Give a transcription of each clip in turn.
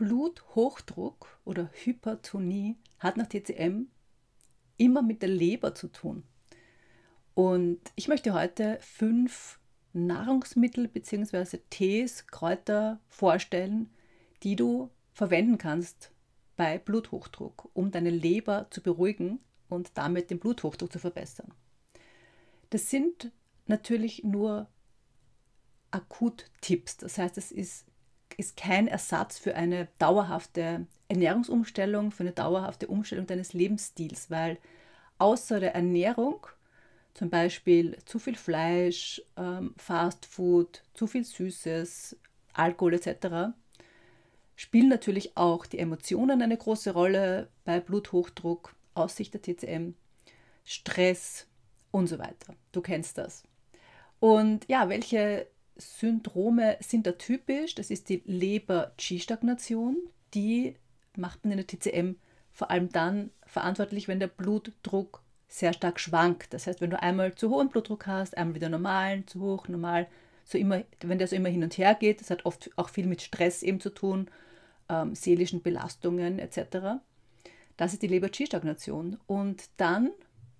Bluthochdruck oder Hypertonie hat nach TCM immer mit der Leber zu tun. Und ich möchte heute fünf Nahrungsmittel bzw. Tees, Kräuter vorstellen, die du verwenden kannst bei Bluthochdruck, um deine Leber zu beruhigen und damit den Bluthochdruck zu verbessern. Das sind natürlich nur Akut-Tipps, das heißt, es ist ist kein Ersatz für eine dauerhafte Ernährungsumstellung, für eine dauerhafte Umstellung deines Lebensstils, weil außer der Ernährung, zum Beispiel zu viel Fleisch, ähm, Fast Food, zu viel Süßes, Alkohol etc., spielen natürlich auch die Emotionen eine große Rolle bei Bluthochdruck, Aussicht der TCM, Stress und so weiter. Du kennst das. Und ja, welche Syndrome sind da typisch. Das ist die Leber-G-Stagnation. Die macht man in der TCM vor allem dann verantwortlich, wenn der Blutdruck sehr stark schwankt. Das heißt, wenn du einmal zu hohen Blutdruck hast, einmal wieder normalen, zu hoch, normal, so immer, wenn der so immer hin und her geht, das hat oft auch viel mit Stress eben zu tun, ähm, seelischen Belastungen etc. Das ist die Leber-G-Stagnation. Und dann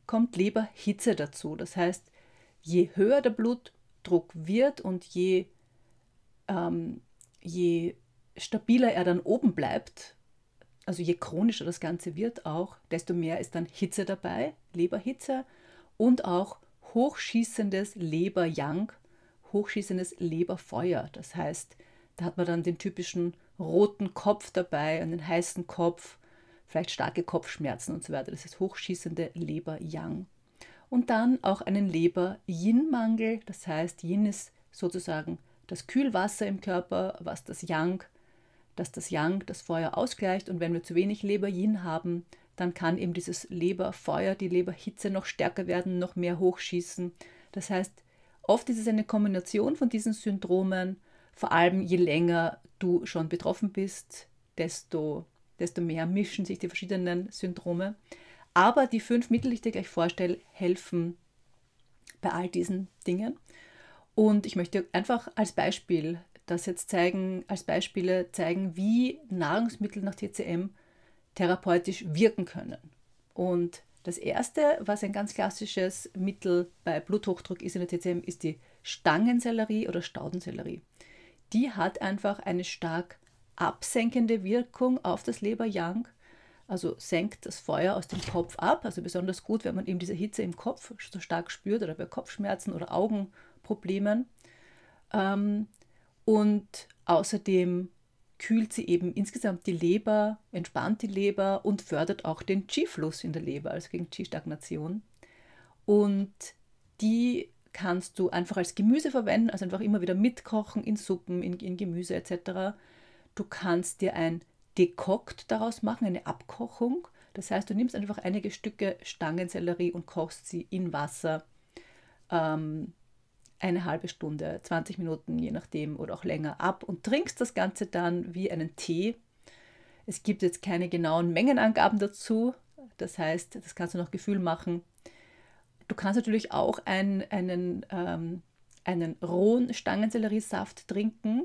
kommt Leberhitze dazu. Das heißt, je höher der Blutdruck, Druck wird und je, ähm, je stabiler er dann oben bleibt, also je chronischer das Ganze wird auch, desto mehr ist dann Hitze dabei, Leberhitze und auch hochschießendes Leberjang, hochschießendes Leberfeuer. Das heißt, da hat man dann den typischen roten Kopf dabei, einen heißen Kopf, vielleicht starke Kopfschmerzen und so weiter. Das ist hochschießende Leberjang und dann auch einen Leber-Yin-Mangel. Das heißt, Yin ist sozusagen das Kühlwasser im Körper, was das Yang, dass das Yang das Feuer ausgleicht. Und wenn wir zu wenig Leber-Yin haben, dann kann eben dieses Leberfeuer, die Leberhitze noch stärker werden, noch mehr hochschießen. Das heißt, oft ist es eine Kombination von diesen Syndromen, vor allem je länger du schon betroffen bist, desto, desto mehr mischen sich die verschiedenen Syndrome. Aber die fünf Mittel, die ich dir gleich vorstelle, helfen bei all diesen Dingen. Und ich möchte einfach als Beispiel das jetzt zeigen, als Beispiele zeigen, wie Nahrungsmittel nach TCM therapeutisch wirken können. Und das erste, was ein ganz klassisches Mittel bei Bluthochdruck ist in der TCM, ist die Stangensellerie oder Staudensellerie. Die hat einfach eine stark absenkende Wirkung auf das Leberjank also senkt das Feuer aus dem Kopf ab. Also besonders gut, wenn man eben diese Hitze im Kopf so stark spürt oder bei Kopfschmerzen oder Augenproblemen. Ähm, und außerdem kühlt sie eben insgesamt die Leber, entspannt die Leber und fördert auch den Qi-Fluss in der Leber, also gegen Qi-Stagnation. Und die kannst du einfach als Gemüse verwenden, also einfach immer wieder mitkochen in Suppen, in, in Gemüse etc. Du kannst dir ein Dekockt daraus machen, eine Abkochung. Das heißt, du nimmst einfach einige Stücke Stangensellerie und kochst sie in Wasser ähm, eine halbe Stunde, 20 Minuten, je nachdem, oder auch länger ab und trinkst das Ganze dann wie einen Tee. Es gibt jetzt keine genauen Mengenangaben dazu. Das heißt, das kannst du noch Gefühl machen. Du kannst natürlich auch einen, einen, ähm, einen rohen Stangenselleriesaft trinken.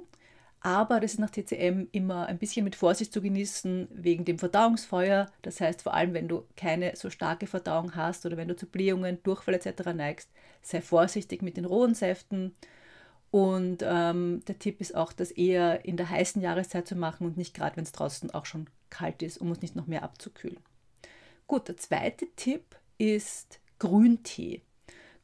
Aber das ist nach TCM immer ein bisschen mit Vorsicht zu genießen wegen dem Verdauungsfeuer. Das heißt, vor allem wenn du keine so starke Verdauung hast oder wenn du zu Blähungen, Durchfall etc. neigst, sei vorsichtig mit den rohen Säften. Und ähm, der Tipp ist auch, das eher in der heißen Jahreszeit zu machen und nicht gerade, wenn es draußen auch schon kalt ist, um es nicht noch mehr abzukühlen. Gut, der zweite Tipp ist Grüntee.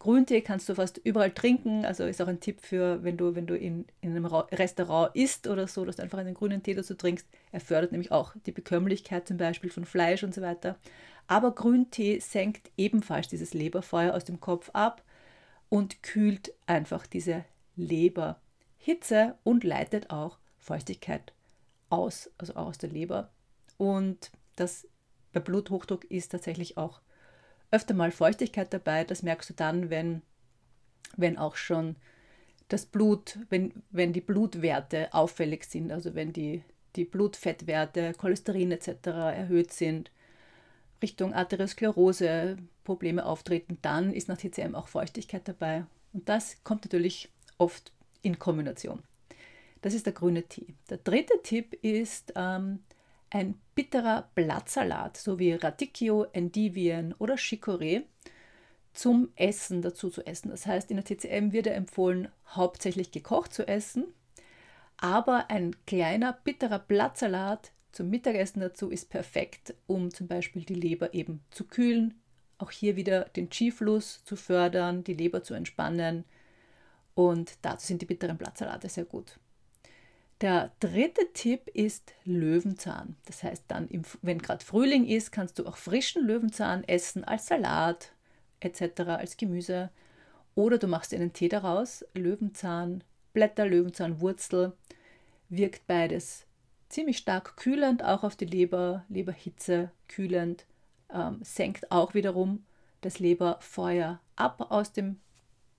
Grüntee kannst du fast überall trinken. Also ist auch ein Tipp für, wenn du, wenn du in, in einem Restaurant isst oder so, dass du einfach einen grünen Tee dazu trinkst. Er fördert nämlich auch die Bekömmlichkeit zum Beispiel von Fleisch und so weiter. Aber Grüntee senkt ebenfalls dieses Leberfeuer aus dem Kopf ab und kühlt einfach diese Leberhitze und leitet auch Feuchtigkeit aus, also auch aus der Leber. Und das bei Bluthochdruck ist tatsächlich auch öfter mal Feuchtigkeit dabei. Das merkst du dann, wenn, wenn auch schon das Blut, wenn, wenn die Blutwerte auffällig sind, also wenn die, die Blutfettwerte, Cholesterin etc. erhöht sind, Richtung Arteriosklerose Probleme auftreten, dann ist nach TCM auch Feuchtigkeit dabei. Und das kommt natürlich oft in Kombination. Das ist der grüne Tee. Der dritte Tipp ist ähm, ein bitterer Blattsalat sowie Radicchio, Endivien oder Chicorée zum Essen dazu zu essen. Das heißt, in der TCM wird er empfohlen, hauptsächlich gekocht zu essen, aber ein kleiner bitterer Blattsalat zum Mittagessen dazu ist perfekt, um zum Beispiel die Leber eben zu kühlen, auch hier wieder den Qi-Fluss zu fördern, die Leber zu entspannen und dazu sind die bitteren Blattsalate sehr gut. Der dritte Tipp ist Löwenzahn. Das heißt, dann, im, wenn gerade Frühling ist, kannst du auch frischen Löwenzahn essen als Salat etc., als Gemüse. Oder du machst einen Tee daraus. Löwenzahn, Blätter, Löwenzahn, Wurzel. Wirkt beides ziemlich stark kühlend, auch auf die Leber, Leberhitze kühlend. Ähm, senkt auch wiederum das Leberfeuer ab aus dem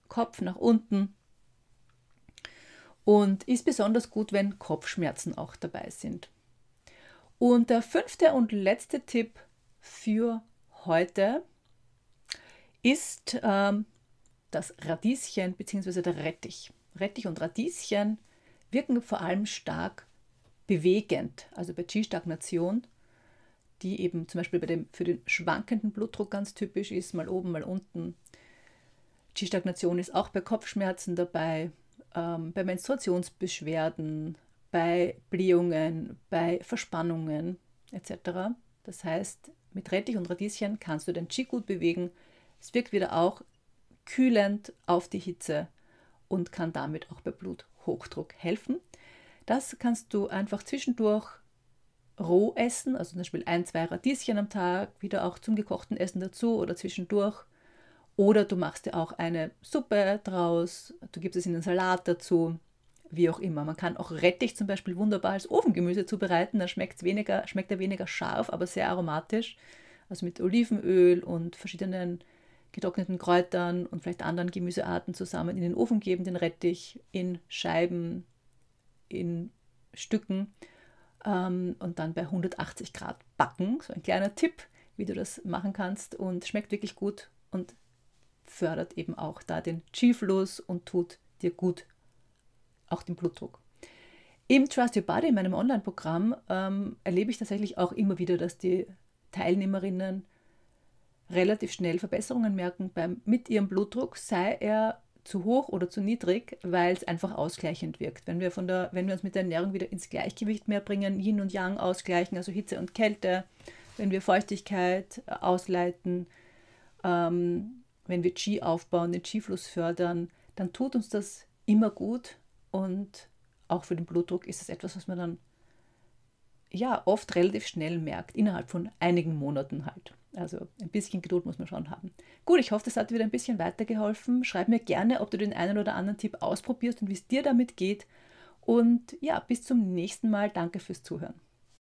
Kopf nach unten und ist besonders gut, wenn Kopfschmerzen auch dabei sind. Und der fünfte und letzte Tipp für heute ist ähm, das Radieschen bzw. der Rettich. Rettich und Radieschen wirken vor allem stark bewegend, also bei G-Stagnation, die eben zum Beispiel bei dem, für den schwankenden Blutdruck ganz typisch ist, mal oben, mal unten. G-Stagnation ist auch bei Kopfschmerzen dabei, ähm, bei Menstruationsbeschwerden, bei Blähungen, bei Verspannungen etc. Das heißt, mit Rettich und Radieschen kannst du den Chi gut bewegen. Es wirkt wieder auch kühlend auf die Hitze und kann damit auch bei Bluthochdruck helfen. Das kannst du einfach zwischendurch roh essen, also zum Beispiel ein, zwei Radieschen am Tag, wieder auch zum gekochten Essen dazu oder zwischendurch oder du machst dir auch eine Suppe draus, du gibst es in den Salat dazu, wie auch immer. Man kann auch Rettich zum Beispiel wunderbar als Ofengemüse zubereiten, da schmeckt weniger, schmeckt er weniger scharf, aber sehr aromatisch. Also mit Olivenöl und verschiedenen getrockneten Kräutern und vielleicht anderen Gemüsearten zusammen in den Ofen geben, den Rettich in Scheiben, in Stücken ähm, und dann bei 180 Grad backen. So ein kleiner Tipp, wie du das machen kannst und schmeckt wirklich gut und fördert eben auch da den chi fluss und tut dir gut, auch den Blutdruck. Im Trust Your Body, in meinem Online-Programm, ähm, erlebe ich tatsächlich auch immer wieder, dass die Teilnehmerinnen relativ schnell Verbesserungen merken beim, mit ihrem Blutdruck, sei er zu hoch oder zu niedrig, weil es einfach ausgleichend wirkt. Wenn wir, von der, wenn wir uns mit der Ernährung wieder ins Gleichgewicht mehr bringen, Yin und Yang ausgleichen, also Hitze und Kälte, wenn wir Feuchtigkeit ausleiten, ähm, wenn wir Qi aufbauen, den Qi-Fluss fördern, dann tut uns das immer gut und auch für den Blutdruck ist es etwas, was man dann ja oft relativ schnell merkt, innerhalb von einigen Monaten halt. Also ein bisschen Geduld muss man schon haben. Gut, ich hoffe, das hat dir wieder ein bisschen weitergeholfen. Schreib mir gerne, ob du den einen oder anderen Tipp ausprobierst und wie es dir damit geht. Und ja, bis zum nächsten Mal. Danke fürs Zuhören.